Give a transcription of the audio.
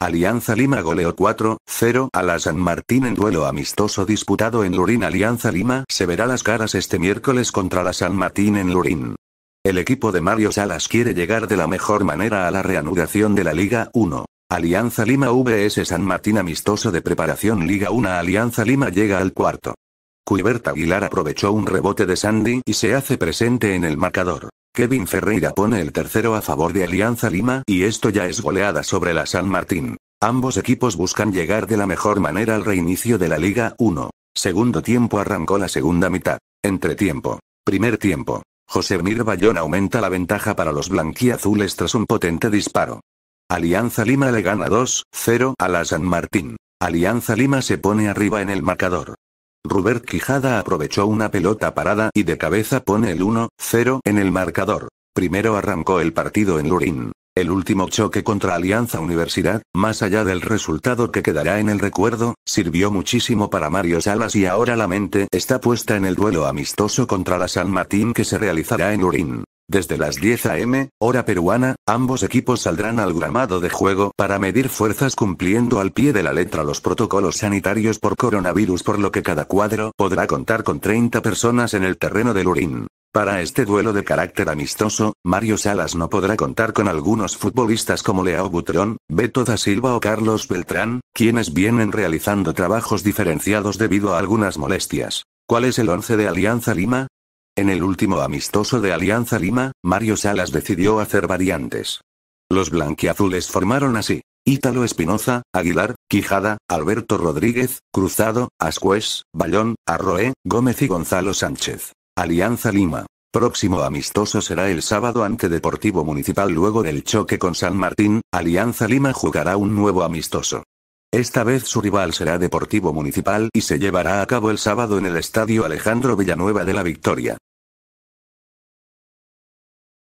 Alianza Lima goleó 4-0 a la San Martín en duelo amistoso disputado en Lurín. Alianza Lima se verá las caras este miércoles contra la San Martín en Lurín. El equipo de Mario Salas quiere llegar de la mejor manera a la reanudación de la Liga 1. Alianza Lima VS San Martín amistoso de preparación Liga 1 Alianza Lima llega al cuarto. Cuiberta Aguilar aprovechó un rebote de Sandy y se hace presente en el marcador. Kevin Ferreira pone el tercero a favor de Alianza Lima y esto ya es goleada sobre la San Martín. Ambos equipos buscan llegar de la mejor manera al reinicio de la Liga 1. Segundo tiempo arrancó la segunda mitad. Entre tiempo, Primer tiempo. José Mir Bayón aumenta la ventaja para los blanquiazules tras un potente disparo. Alianza Lima le gana 2-0 a la San Martín. Alianza Lima se pone arriba en el marcador. Ruber Quijada aprovechó una pelota parada y de cabeza pone el 1-0 en el marcador. Primero arrancó el partido en Lurín. El último choque contra Alianza Universidad, más allá del resultado que quedará en el recuerdo, sirvió muchísimo para Mario Salas y ahora la mente está puesta en el duelo amistoso contra la San Martín que se realizará en Lurín. Desde las 10 a.m., hora peruana, ambos equipos saldrán al gramado de juego para medir fuerzas cumpliendo al pie de la letra los protocolos sanitarios por coronavirus por lo que cada cuadro podrá contar con 30 personas en el terreno del Urín. Para este duelo de carácter amistoso, Mario Salas no podrá contar con algunos futbolistas como Leo Butrón, Beto da Silva o Carlos Beltrán, quienes vienen realizando trabajos diferenciados debido a algunas molestias. ¿Cuál es el once de Alianza Lima? En el último amistoso de Alianza Lima, Mario Salas decidió hacer variantes. Los blanquiazules formaron así. Ítalo Espinoza, Aguilar, Quijada, Alberto Rodríguez, Cruzado, Ascuez, Bayón, Arroé, Gómez y Gonzalo Sánchez. Alianza Lima. Próximo amistoso será el sábado ante Deportivo Municipal luego del choque con San Martín, Alianza Lima jugará un nuevo amistoso. Esta vez su rival será Deportivo Municipal y se llevará a cabo el sábado en el Estadio Alejandro Villanueva de la Victoria.